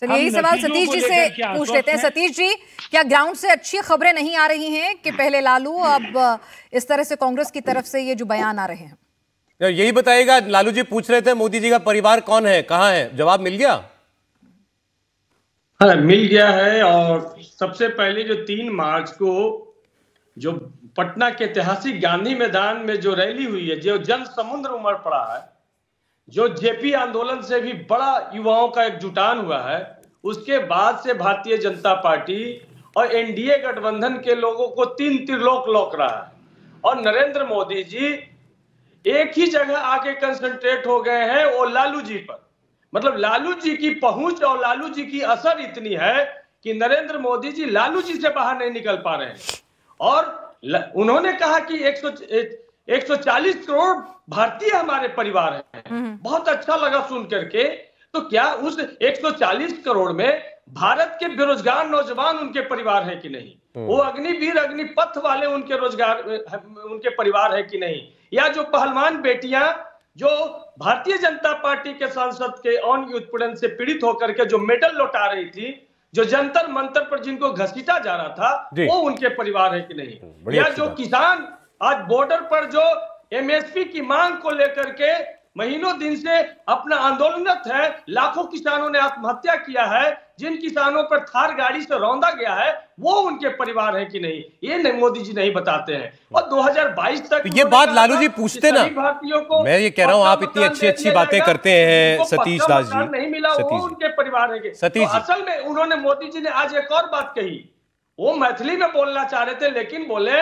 चलिए यही सवाल सतीश जी से पूछ लेते हैं सतीश जी क्या ग्राउंड से अच्छी खबरें नहीं आ रही हैं कि पहले लालू अब इस तरह से कांग्रेस की तरफ से ये जो बयान आ रहे हैं यही बताइएगा लालू जी पूछ रहे थे मोदी जी का परिवार कौन है कहाँ है जवाब मिल गया हाँ मिल गया है और सबसे पहले जो तीन मार्च को जो पटना के ऐतिहासिक गांधी मैदान में जो रैली हुई है जो जन समुद्र उमड़ पड़ा है जो जेपी आंदोलन से भी बड़ा युवाओं का एक जुटान हुआ है उसके बाद से भारतीय जनता पार्टी और एनडीए गठबंधन के लोगों को तीन त्रिलोक लौक रहा है और नरेंद्र मोदी जी एक ही जगह आके कंसंट्रेट हो गए हैं वो लालू जी पर मतलब लालू जी की पहुंच और लालू जी की असर इतनी है कि नरेंद्र मोदी जी लालू जी से बाहर नहीं निकल पा रहे हैं और उन्होंने कहा कि एक 140 करोड़ भारतीय हमारे परिवार हैं हम्म। बहुत अच्छा लगा सुन करके तो क्या उस 140 करोड़ में भारत के बेरोजगार नौजवान उनके परिवार है कि नहीं हम्म। वो अग्निवीर अग्निपथ वाले उनके रोजगार उनके परिवार है कि नहीं या जो पहलवान बेटियां जो भारतीय जनता पार्टी के सांसद के ऑन उत्पीड़न से पीड़ित होकर के जो मेडल लौटा रही थी जो जंतर मंतर पर जिनको घसीटा जा रहा था वो उनके परिवार है कि नहीं या जो किसान आज बॉर्डर पर जो एमएसपी की मांग को लेकर के महीनों दिन से अपना आंदोलनरत है लाखों किसानों ने आत्महत्या किया है जिन किसानों पर थार गाड़ी से रौंदा गया है वो उनके परिवार है कि नहीं ये नहीं मोदी जी नहीं बताते हैं और 2022 तक ये बात लालू जी पूछते ना भारतीयों को मैं ये कह रहा हूँ आप इतनी अच्छी अच्छी बातें करते हैं सतीश दास जी नहीं मिला वो उनके परिवार है सतीश तो असल में उन्होंने मोदी जी ने आज एक और बात कही वो मैथिली में बोलना चाह रहे थे लेकिन बोले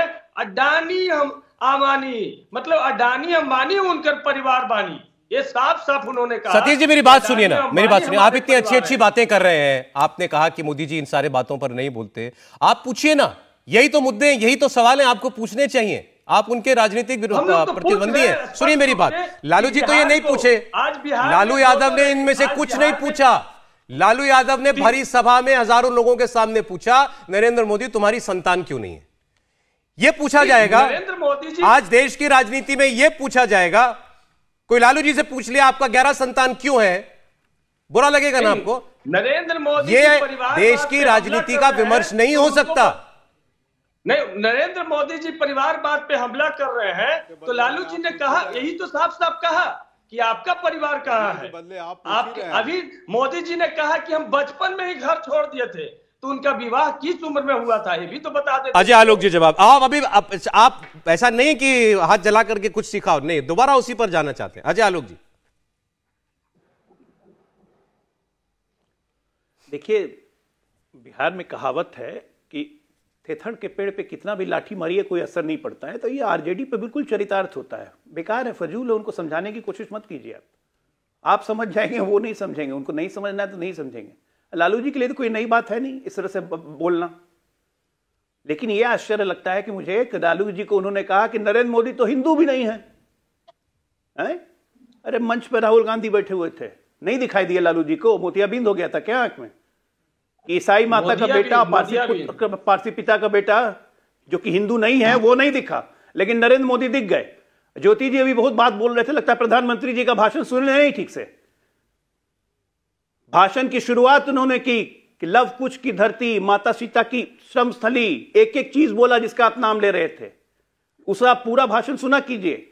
अडानी हम आमानी मतलब अडानी अंबानी उनकर परिवार बानी ये साफ साफ उन्होंने कहा सतीश जी मेरी बात सुनिए ना मेरी बात सुनिए आप इतनी अच्छी अच्छी बातें कर रहे हैं आपने कहा कि मोदी जी इन सारे बातों पर नहीं बोलते आप पूछिए ना यही तो मुद्दे यही तो सवाल है आपको पूछने चाहिए आप उनके राजनीतिक तो प्रतिबंधी है सुनिए मेरी बात लालू जी तो ये नहीं पूछे लालू यादव ने इनमें से कुछ नहीं पूछा लालू यादव ने भरी सभा में हजारों लोगों के सामने पूछा नरेंद्र मोदी तुम्हारी संतान क्यों नहीं है यह पूछा जाएगा नरेंद्र मोदी जी आज देश की राजनीति में यह पूछा जाएगा कोई लालू जी से पूछ लिया आपका ग्यारह संतान क्यों है बुरा लगेगा ना आपको नरेंद्र मोदी ये देश की राजनीति का विमर्श नहीं हो तो सकता नहीं नरेंद्र मोदी जी परिवारवाद पे हमला कर रहे हैं तो लालू जी ने कहा यही तो साफ साफ कहा कि आपका परिवार कहाँ है आप अभी मोदी जी ने कहा कि हम बचपन में ही घर छोड़ दिए थे तो उनका विवाह किस उम्र में हुआ था ये भी तो बता दे अजय आलोक जी जवाब आप अभी आप, आप ऐसा नहीं कि हाथ जला करके कुछ सिखाओ नहीं दोबारा उसी पर जाना चाहते हैं अजय आलोक जी देखिए बिहार में कहावत है कि थेथड़ के पेड़ पे कितना भी लाठी मारिए कोई असर नहीं पड़ता है तो ये आरजेडी पे बिल्कुल चरितार्थ होता है बेकार है फजूल है उनको समझाने की कोशिश मत कीजिए आप आप समझ जाएंगे वो नहीं समझेंगे उनको नहीं समझना है तो नहीं समझेंगे लालू जी के लिए तो कोई नई बात है नहीं इस तरह से बोलना लेकिन यह आश्चर्य लगता है कि मुझे लालू जी को उन्होंने कहा कि नरेंद्र मोदी तो हिंदू भी नहीं है हैं? अरे मंच पर राहुल गांधी बैठे हुए थे नहीं दिखाई दिया लालू जी को मोतियाबिंद हो गया था क्या आंख में ईसाई माता का बेटा पारसी पारसी पिता का बेटा जो कि हिंदू नहीं है वो नहीं दिखा लेकिन नरेंद्र मोदी दिख गए ज्योति जी अभी बहुत बात बोल रहे थे लगता है प्रधानमंत्री जी का भाषण सुन रहे नहीं ठीक से भाषण की शुरुआत उन्होंने की कि लव कुछ की धरती माता सीता की श्रम स्थली एक एक चीज बोला जिसका आप नाम ले रहे थे उसका पूरा भाषण सुना कीजिए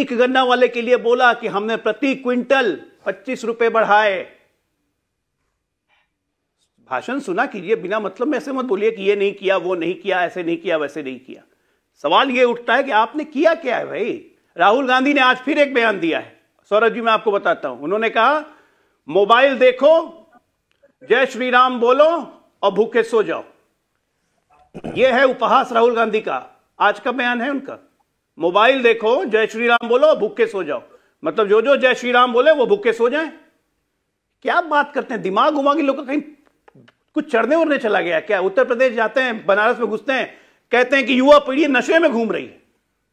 ईख गन्ना वाले के लिए बोला कि हमने प्रति क्विंटल पच्चीस रुपए बढ़ाए भाषण सुना कीजिए बिना मतलब में ऐसे मत बोलिए कि ये नहीं किया वो नहीं किया ऐसे नहीं किया वैसे नहीं किया सवाल ये उठता है कि आपने किया क्या है भाई राहुल गांधी ने आज फिर एक बयान दिया है सौरभ जी मैं आपको बताता हूं उन्होंने कहा मोबाइल देखो जय श्री राम बोलो और भूखे सो जाओ यह है उपहास राहुल गांधी का आज का बयान है उनका मोबाइल देखो जय श्री राम बोलो भूखे सो जाओ मतलब जो जो जय श्री राम बोले वो भूखे सो जाए क्या बात करते हैं दिमाग उमागी लोग कहीं कुछ चढ़ने उड़ने चला गया क्या उत्तर प्रदेश जाते हैं बनारस में घुसते हैं कहते हैं कि युवा पीढ़ी नशे में घूम रही है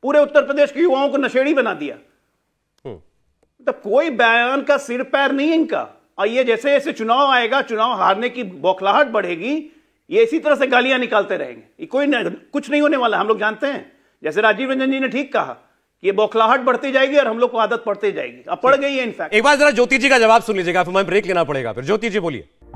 पूरे उत्तर प्रदेश के युवाओं को नशेड़ी बना दिया हम्म। तो कोई बयान का सिर पैर नहीं इनका और ये जैसे जैसे चुनाव आएगा चुनाव हारने की बौखलाहट बढ़ेगी ये इसी तरह से गालियां निकालते रहेंगे ये कोई न, कुछ नहीं होने वाला हम लोग जानते हैं जैसे राजीव रंजन जी ने ठीक कहा ये बौखलाहट बढ़ती जाएगी और हम लोग को आदत पड़ती जाएगी अब पड़ गई है इनफैक्ट एक बार जरा ज्योति जी का जवाब सुन लीजिएगा फिर ब्रेक लेना पड़ेगा फिर ज्योति जी बोलिए